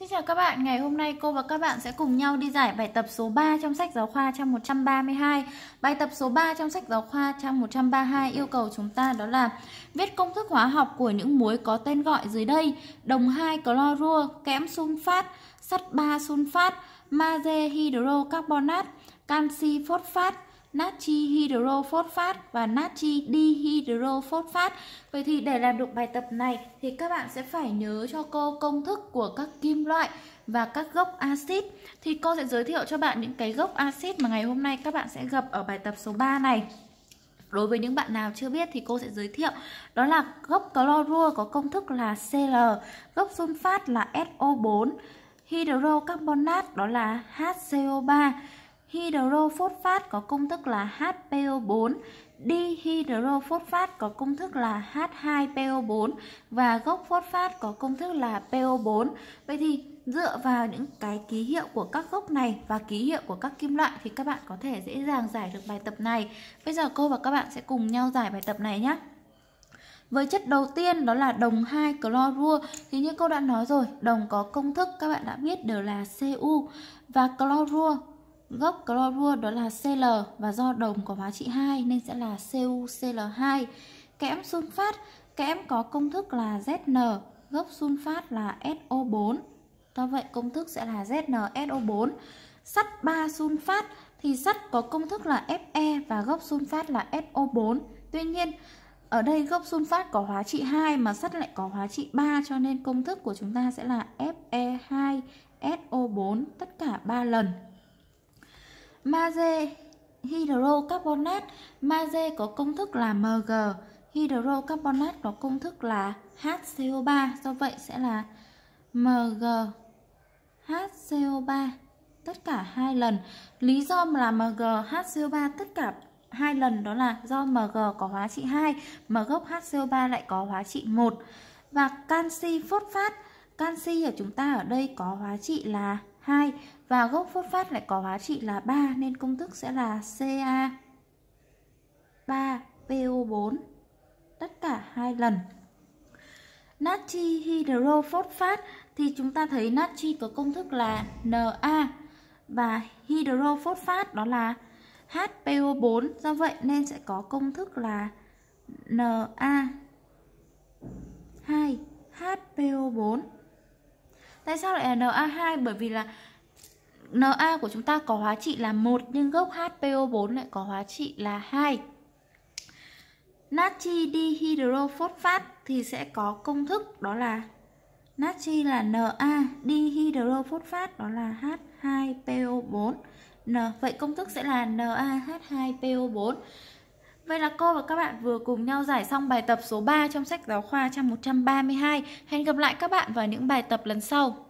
Xin chào các bạn, ngày hôm nay cô và các bạn sẽ cùng nhau đi giải bài tập số 3 trong sách giáo khoa trang 132. Bài tập số 3 trong sách giáo khoa trang 132 yêu cầu chúng ta đó là viết công thức hóa học của những muối có tên gọi dưới đây: đồng 2 clorua, kẽm sunfat, sắt 3 sunfat, magie hydrocarbonat, canxi phosphate, natri hydrophosphate và natri dihydrophosphate. Vậy thì để làm được bài tập này thì các bạn sẽ phải nhớ cho cô công thức của các kim loại và các gốc axit. Thì cô sẽ giới thiệu cho bạn những cái gốc axit mà ngày hôm nay các bạn sẽ gặp ở bài tập số 3 này. Đối với những bạn nào chưa biết thì cô sẽ giới thiệu Đó là gốc clorua có công thức là Cl Gốc sunfat là SO4 Hydrocarbonat đó là HCO3 hydrophosphat có công thức là HPO4, dihydrophosphate có công thức là H2PO4 và gốc phosphat có công thức là PO4. Vậy thì dựa vào những cái ký hiệu của các gốc này và ký hiệu của các kim loại thì các bạn có thể dễ dàng giải được bài tập này. Bây giờ cô và các bạn sẽ cùng nhau giải bài tập này nhé. Với chất đầu tiên đó là đồng 2 clorua thì như cô đã nói rồi, đồng có công thức các bạn đã biết đều là Cu và clorua gốc clorua đó là Cl và do đồng có hóa trị 2 nên sẽ là CuCl2. Kẽm sunfat, kẽm có công thức là Zn, gốc sunfat là SO4. Do vậy công thức sẽ là ZnSO4. Sắt 3 sunfat thì sắt có công thức là Fe và gốc sunfat là SO4. Tuy nhiên ở đây gốc sunfat có hóa trị 2 mà sắt lại có hóa trị 3 cho nên công thức của chúng ta sẽ là Fe2SO4 tất cả 3 lần magie hydrocarbonat magie có công thức là mg hydrocarbonat có công thức là HCO3 do vậy sẽ là mg HCO3 tất cả hai lần lý do là mg HCO3 tất cả hai lần đó là do mg có hóa trị 2 mà gốc HCO3 lại có hóa trị 1 và canxi phốt canxi ở chúng ta ở đây có hóa trị là 2 và gốc phốt phát lại có hóa trị là 3 nên công thức sẽ là Ca 3 PO4 tất cả hai lần. Natri hydrophosphate thì chúng ta thấy natri có công thức là Na và hydrophosphate đó là HPO4 do vậy nên sẽ có công thức là Na 2 HPO4 Tại sao lại là Na2? Bởi vì là Na của chúng ta có hóa trị là 1 nhưng gốc HPO4 lại có hóa trị là 2. Natri dihydrophosphat thì sẽ có công thức đó là Natri là Na, dihydrophosphat đó là H2PO4. N, vậy công thức sẽ là NaH2PO4. Vậy là cô và các bạn vừa cùng nhau giải xong bài tập số 3 trong sách giáo khoa trang 132. Hẹn gặp lại các bạn vào những bài tập lần sau.